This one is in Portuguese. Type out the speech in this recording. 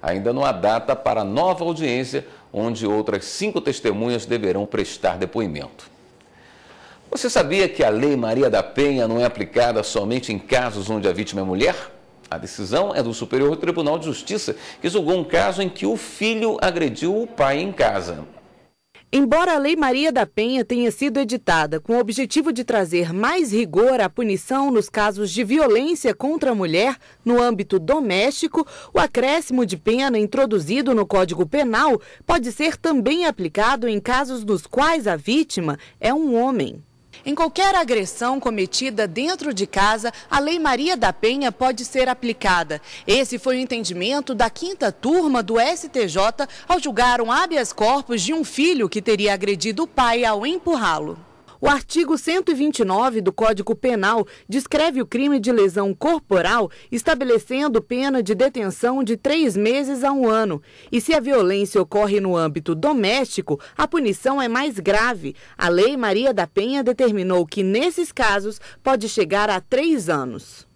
Ainda não há data para a nova audiência, onde outras cinco testemunhas deverão prestar depoimento. Você sabia que a Lei Maria da Penha não é aplicada somente em casos onde a vítima é mulher? A decisão é do Superior Tribunal de Justiça, que julgou um caso em que o filho agrediu o pai em casa. Embora a Lei Maria da Penha tenha sido editada com o objetivo de trazer mais rigor à punição nos casos de violência contra a mulher no âmbito doméstico, o acréscimo de pena introduzido no Código Penal pode ser também aplicado em casos nos quais a vítima é um homem. Em qualquer agressão cometida dentro de casa, a Lei Maria da Penha pode ser aplicada. Esse foi o entendimento da quinta turma do STJ ao julgar um habeas corpus de um filho que teria agredido o pai ao empurrá-lo. O artigo 129 do Código Penal descreve o crime de lesão corporal, estabelecendo pena de detenção de três meses a um ano. E se a violência ocorre no âmbito doméstico, a punição é mais grave. A Lei Maria da Penha determinou que, nesses casos, pode chegar a três anos.